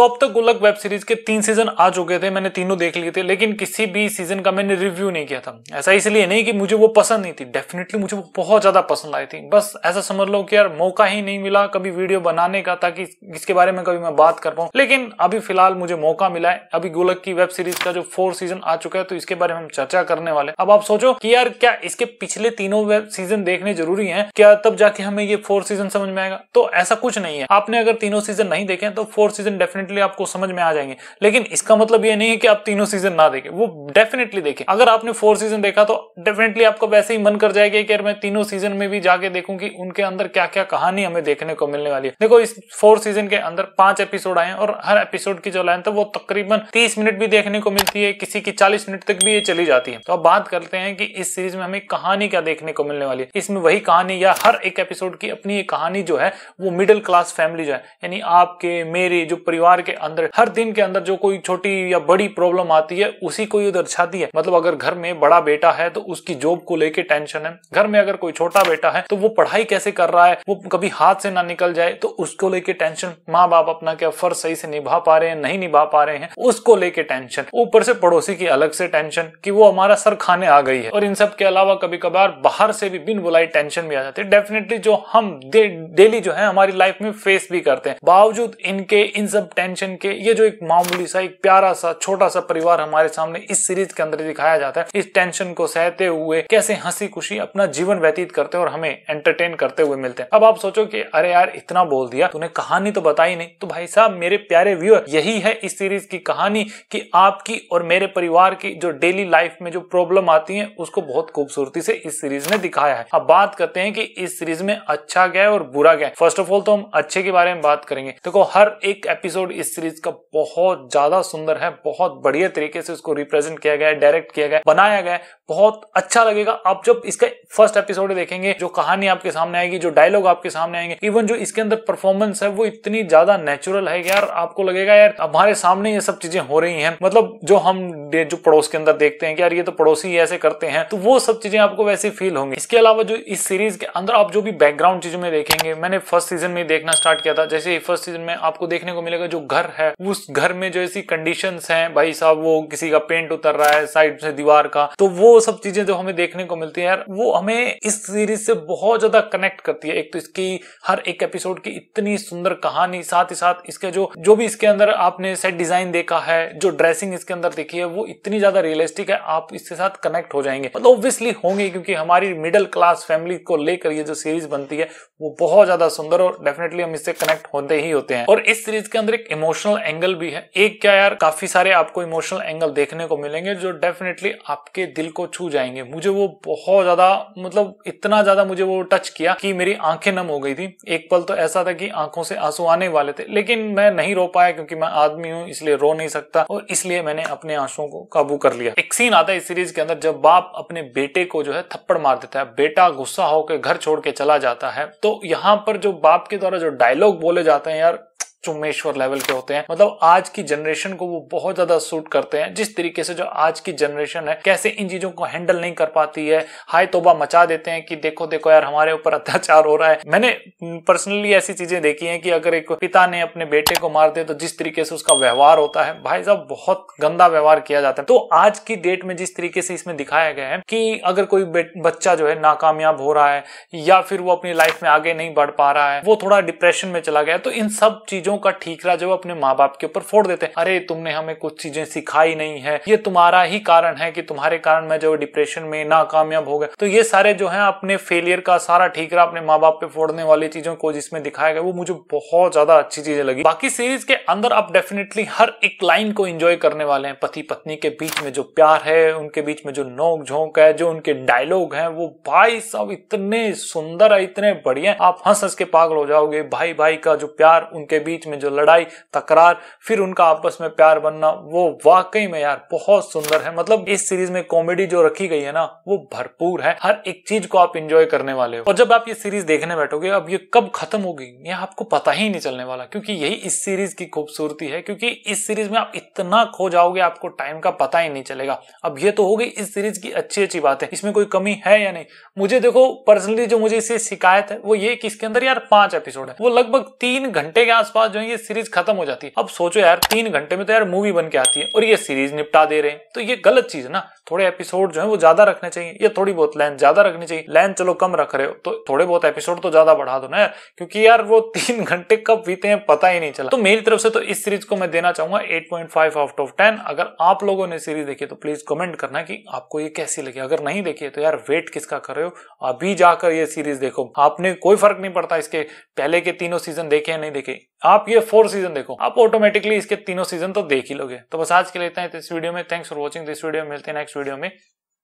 तो अब तक गुल्लक वेब सीरीज के तीन सीजन आ चुके थे मैंने तीनों देख लिए थे लेकिन किसी भी सीजन का मैंने रिव्यू नहीं किया था ऐसा इसलिए नहीं कि मुझे वो पसंद नहीं थी डेफिनेटली मुझे वो बहुत ज्यादा पसंद आई थी बस ऐसा समझ लो कि यार मौका ही नहीं मिला कभी वीडियो बनाने का ताकि इसके बारे में कभी मैं बात कर पाऊँ लेकिन अभी फिलहाल मुझे मौका मिला है अभी गोलक की वेब सीरीज का जो फोर सीजन आ चुका है तो इसके बारे में हम चर्चा करने वाले अब आप सोचो कि यार क्या इसके पिछले तीनों वेब सीजन देखने जरूरी है क्या तब जाके हमें ये फोर सीजन समझ में आएगा तो ऐसा कुछ नहीं है आपने अगर तीनों सीजन नहीं देखे तो फोर सीजन डेफिनेटली डेफिनेटली आपको समझ में आ जाएंगे लेकिन इसका मतलब ये नहीं है कि आप तीनों सीजन ना देखें वो डेफिनेटली देखें अगर आपने फोर सीजन देखा तो डेफिनेटली आपको वैसे ही मन कर जाएगा कि यार मैं तीनों सीजन में भी जाके देखूं कि उनके अंदर क्या क्या कहानी हमें देखने को मिलने वाली है देखो इस फोर सीजन के अंदर पांच एपिसोड आए और हर एपिसोड की जो लाइन था वो तकरीबन तीस मिनट भी देखने को मिलती है किसी की चालीस मिनट तक भी ये चली जाती है तो अब बात करते हैं कि इस सीरीज में हमें कहानी क्या देखने को मिलने वाली है इसमें वही कहानी या हर एक एपिसोड की अपनी ये कहानी जो है वो मिडिल क्लास फैमिली जो है यानी आपके मेरे जो परिवार परिवार के अंदर हर दिन के अंदर जो कोई छोटी या बड़ी प्रॉब्लम आती है उसी को ये दर्शाती है मतलब अगर घर में बड़ा बेटा है तो उसकी जॉब को लेके टेंशन है घर में अगर कोई छोटा बेटा है तो वो पढ़ाई कैसे कर रहा है वो कभी हाथ से ना निकल जाए तो उसको लेके टेंशन माँ बाप अपना क्या फर्ज सही से निभा पा रहे हैं नहीं निभा पा रहे हैं उसको लेके टेंशन ऊपर से पड़ोसी की अलग से टेंशन की वो हमारा सर खाने आ गई है और इन सब के अलावा कभी कभार बाहर से भी बिन बुलाई टेंशन भी आ जाती है डेफिनेटली जो हम डेली जो है हमारी लाइफ में फेस भी करते हैं बावजूद इनके इन सब टेंशन के ये जो एक मामूली सा एक प्यारा सा छोटा सा परिवार हमारे सामने इस सीरीज के अंदर दिखाया जाता है इस टेंशन को सहते हुए कैसे हंसी खुशी अपना जीवन व्यतीत करते हैं और हमें एंटरटेन करते हुए मिलते हैं अब आप सोचो कि अरे यार इतना बोल दिया तूने कहानी तो बताई नहीं तो भाई साहब मेरे प्यारे व्यूअर यही है इस सीरीज की कहानी कि आपकी और मेरे परिवार की जो डेली लाइफ में जो प्रॉब्लम आती है उसको बहुत खूबसूरती से इस सीरीज ने दिखाया है अब बात करते हैं कि इस सीरीज में अच्छा गया और बुरा गया फर्स्ट ऑफ ऑल तो हम अच्छे के बारे में बात करेंगे देखो तो हर एक एपिसोड भी मतलब इस सीरीज का बहुत ज्यादा सुंदर है बहुत बढ़िया तरीके से उसको रिप्रेजेंट किया गया है डायरेक्ट किया गया बनाया गया बहुत अच्छा लगेगा आप जब इसका फर्स्ट एपिसोड देखेंगे जो कहानी आपके सामने आएगी जो डायलॉग आपके सामने आएंगे इवन जो इसके अंदर परफॉर्मेंस है वो इतनी ज्यादा नेचुरल है यार आपको लगेगा यार हमारे सामने ये सब चीजें हो रही हैं मतलब जो हम जो पड़ोस के अंदर देखते हैं कि यार ये तो पड़ोसी ऐसे करते हैं तो वो सब चीजें आपको वैसे फील होंगी इसके अलावा जो इस सीरीज के अंदर आप जो भी बैकग्राउंड चीजों में देखेंगे मैंने फर्स्ट सीजन में देखना स्टार्ट किया था जैसे फर्स्ट सीजन में आपको देखने को मिलेगा जो घर है उस घर में जो ऐसी कंडीशन है भाई साहब वो किसी का पेंट उतर रहा है साइड से दीवार का तो वो सब चीजें जो हमें देखने को मिलती है यार वो हमें इस सीरीज से बहुत ज्यादा कनेक्ट करती है एक तो इसकी हर एक एपिसोड की इतनी सुंदर कहानी साथ ही साथ इसके जो जो भी इसके अंदर आपने सेट डिजाइन देखा है जो ड्रेसिंग इसके अंदर देखी है वो इतनी ज्यादा रियलिस्टिक है आप इसके साथ कनेक्ट हो जाएंगे मतलब ऑब्वियसली होंगे क्योंकि हमारी मिडिल क्लास फैमिली को लेकर ये जो सीरीज बनती है वो बहुत ज्यादा सुंदर और डेफिनेटली हम इससे कनेक्ट होते ही होते हैं और इस सीरीज के अंदर एक इमोशनल एंगल भी है एक क्या यार काफी सारे आपको इमोशनल एंगल देखने को मिलेंगे जो डेफिनेटली आपके दिल को छू जाएंगे मुझे वो बहुत ज्यादा मतलब इतना ज्यादा मुझे वो टच किया कि मेरी आंखें नम हो गई थी एक पल तो ऐसा था कि आंखों से आंसू आने वाले थे लेकिन मैं नहीं रो पाया क्योंकि मैं आदमी हूँ इसलिए रो नहीं सकता और इसलिए मैंने अपने आंसुओं को काबू कर लिया एक सीन आता है इस सीरीज के अंदर जब बाप अपने बेटे को जो है थप्पड़ मार देता है बेटा गुस्सा होकर घर छोड़ के चला जाता है तो यहाँ पर जो बाप के द्वारा जो डायलॉग बोले जाते हैं यार चुमेश्वर लेवल के होते हैं मतलब आज की जनरेशन को वो बहुत ज्यादा सूट करते हैं जिस तरीके से जो आज की जनरेशन है कैसे इन चीजों को हैंडल नहीं कर पाती है हाय तोबा मचा देते हैं कि देखो देखो यार हमारे ऊपर अत्याचार हो रहा है मैंने पर्सनली ऐसी चीजें देखी हैं कि अगर एक पिता ने अपने बेटे को मार दे तो जिस तरीके से उसका व्यवहार होता है भाई साहब बहुत गंदा व्यवहार किया जाता है तो आज की डेट में जिस तरीके से इसमें दिखाया गया है कि अगर कोई बच्चा जो है नाकामयाब हो रहा है या फिर वो अपनी लाइफ में आगे नहीं बढ़ पा रहा है वो थोड़ा डिप्रेशन में चला गया तो इन सब चीजों चीजों का ठीकरा जो अपने माँ बाप के ऊपर फोड़ देते हैं अरे तुमने हमें कुछ चीजें सिखाई नहीं है ये तुम्हारा ही कारण है कि तुम्हारे कारण मैं जो डिप्रेशन में नाकामयाब हो गया तो ये सारे जो है अपने फेलियर का सारा ठीकरा अपने माँ बाप पे फोड़ने वाली चीजों को जिसमें दिखाया गया वो मुझे बहुत ज्यादा अच्छी चीजें लगी बाकी सीरीज के अंदर आप डेफिनेटली हर एक लाइन को एंजॉय करने वाले हैं पति पत्नी के बीच में जो प्यार है उनके बीच में जो नोक झोंक है जो उनके डायलॉग है वो भाई सब इतने सुंदर है इतने बढ़िया आप हंस हंस के पागल हो जाओगे भाई भाई का जो प्यार उनके बीच बीच में जो लड़ाई तकरार फिर उनका आपस में प्यार बनना वो वाकई में यार बहुत सुंदर है मतलब इस सीरीज में कॉमेडी जो रखी गई है ना वो भरपूर है हर एक चीज को आप इंजॉय करने वाले हो और जब आप ये सीरीज देखने बैठोगे अब ये कब खत्म होगी ये आपको पता ही नहीं चलने वाला क्योंकि यही इस सीरीज की खूबसूरती है क्योंकि इस सीरीज में आप इतना खो जाओगे आपको टाइम का पता ही नहीं चलेगा अब ये तो होगी इस सीरीज की अच्छी अच्छी बात है इसमें कोई कमी है या नहीं मुझे देखो पर्सनली जो मुझे इससे शिकायत है वो ये कि इसके अंदर यार पांच एपिसोड है वो लगभग तीन घंटे के आसपास जो है ये सीरीज खत्म हो जाती है अब सोचो यार तीन घंटे में तो यार मूवी बन के आती है और ये सीरीज निपटा दे रहे हैं तो ये गलत चीज है ना थोड़े एपिसोड जो है वो ज्यादा रखने चाहिए या थोड़ी बहुत लेंथ ज्यादा रखनी चाहिए लेंथ चलो कम रख रहे हो तो थोड़े बहुत एपिसोड तो ज्यादा बढ़ा दो ना क्योंकि यार वो तीन घंटे कब बीते हैं पता ही नहीं चला तो मेरी तरफ से तो इस सीरीज को मैं देना चाहूंगा eight point five out of ten अगर आप लोगों ने सीरीज देखी तो प्लीज कमेंट करना की आपको ये कैसी लगी अगर नहीं देखी तो यार वेट किसका कर रहे हो अभी जाकर ये सीरीज देखो आपने कोई फर्क नहीं पड़ता इसके पहले के तीनों सीजन देखे या नहीं देखे आप ये फोर सीजन देखो आप ऑटोमेटिकली इसके तीनों सीजन तो देख ही लोगे तो बस आज के लिए इतना इस वीडियो में thanks for watching this video मिलते हैं नेक्स्ट वीडियो में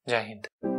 जय हिंद